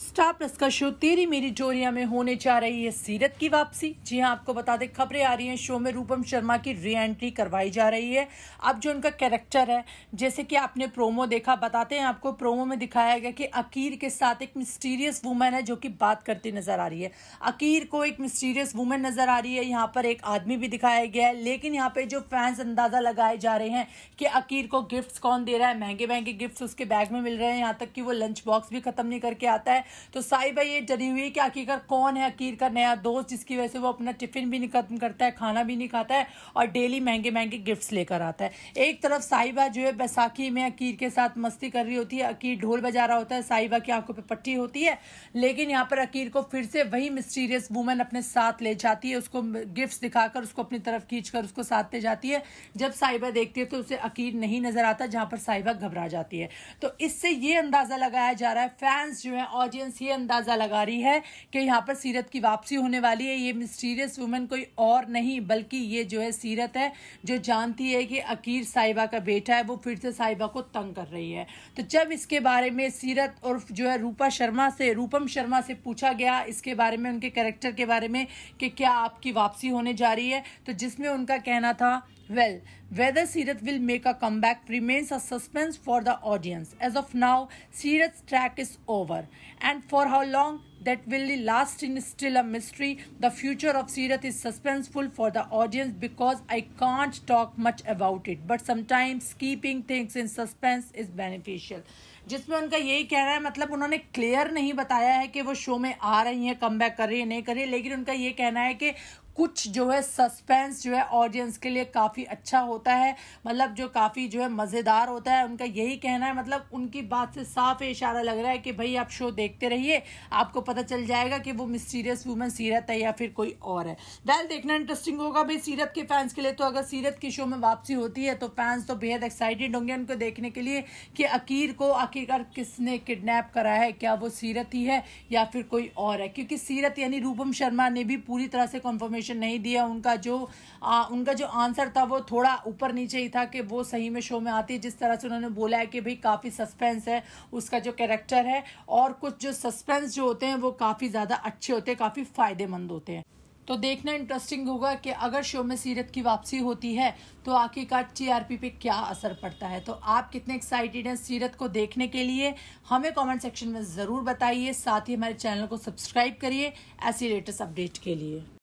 Star plus का show तेरी मेरी जोरिया में होने जा रही है सीरत की वापसी जी हाँ आपको बता दें खबरें आ रही हैं शो में रूपम शर्मा की री एंट्री करवाई जा रही है अब जो उनका कैरेक्टर है जैसे कि आपने प्रोमो देखा बताते हैं आपको प्रोमो में दिखाया गया कि अकीर के साथ एक मिस्टीरियस वुमेन है जो कि बात करती नजर आ रही है अकीर को एक मिस्टीरियस वुमेन नजर आ रही है यहाँ पर एक आदमी भी दिखाया गया है लेकिन यहाँ पर जो फैंस अंदाजा लगाए जा रहे हैं कि अकीर को गिफ्ट कौन दे रहा है महंगे महंगे गिफ्ट उसके बैग में मिल रहे हैं यहाँ तक कि वो लंच बॉक्स भी खत्म नहीं करके आता है तो साई भाई ये डरी हुई है कि आखिरकार कौन है अकीर का नया दोस्त जिसकी वजह से वो अपना टिफिन भी नहीं खत्म करता है खाना भी नहीं खाता है और डेली महंगे महंगे गिफ्ट्स लेकर आता है एक तरफ साहिबा जो है बैसाखी में अकीर के साथ मस्ती कर रही होती है अकीर ढोल बजा रहा होता है साहिबा की आंखों पर पट्टी होती है लेकिन यहाँ पर अकीर को फिर से वही मिस्टीरियस वूमन अपने साथ ले जाती है उसको गिफ्ट दिखाकर उसको अपनी तरफ खींच उसको साथ ले जाती है जब साहिबा देखती है तो उसे अकीर नहीं नजर आता जहां पर साहिबा घबरा जाती है तो इससे ये अंदाजा लगाया जा रहा है फैंस जो है और ऑडियंस ये अंदाज़ा लगा रही है कि यहाँ पर सीरत की वापसी होने वाली है ये मिस्टीरियस वुमन कोई और नहीं बल्कि ये जो है सीरत है जो जानती है कि अकीर साहिबा का बेटा है वो फिर से साहिबा को तंग कर रही है तो जब इसके बारे में सीरत और जो है रूपा शर्मा से रूपम शर्मा से पूछा गया इसके बारे में उनके कैरेक्टर के बारे में कि क्या आपकी वापसी होने जा रही है तो जिसमें उनका कहना था Well, whether Sirat will make a comeback remains a suspense for the audience. As of now, Sirat's track is over. And for how long that will last in still a mystery. The future of Sirat is suspenseful for the audience because I can't talk much about it. But sometimes keeping things in suspense is beneficial. जिसमें उनका यही कह रहा है मतलब उन्होंने clear नहीं बताया है कि वो शो में आ रही हैं कम कर रही हैं नहीं कर रही है लेकिन उनका ये कहना है कि कुछ जो है सस्पेंस जो है ऑडियंस के लिए काफ़ी अच्छा होता है मतलब जो काफ़ी जो है मज़ेदार होता है उनका यही कहना है मतलब उनकी बात से साफ इशारा लग रहा है कि भाई आप शो देखते रहिए आपको पता चल जाएगा कि वो मिस्टीरियस वूमेन सीरत है या फिर कोई और है वैल देखना इंटरेस्टिंग होगा भाई सीरत के फैंस के लिए तो अगर सीरत के शो में वापसी होती है तो फैंस तो बेहद एक्साइटेड होंगे उनको देखने के लिए कि अकीर को आखिरकार किसने किडनेप करा है क्या वो सीरत ही है या फिर कोई और है क्योंकि सीरत यानी रूपम शर्मा ने भी पूरी तरह से कॉन्फर्मेशन इन्फॉर्मेशन नहीं दिया उनका जो आ, उनका जो आंसर था वो थोड़ा ऊपर नीचे ही था कि वो सही में शो में आती है जिस तरह से उन्होंने बोला है कि भाई काफ़ी सस्पेंस है उसका जो कैरेक्टर है और कुछ जो सस्पेंस जो होते हैं वो काफ़ी ज़्यादा अच्छे होते हैं काफ़ी फ़ायदेमंद होते हैं तो देखना इंटरेस्टिंग होगा कि अगर शो में सीरत की वापसी होती है तो आखिरकार टीआरपी पे क्या असर पड़ता है तो आप कितने एक्साइटेड हैं सीरत को देखने के लिए हमें कमेंट सेक्शन में ज़रूर बताइए साथ ही हमारे चैनल को सब्सक्राइब करिए ऐसी लेटेस्ट अपडेट के लिए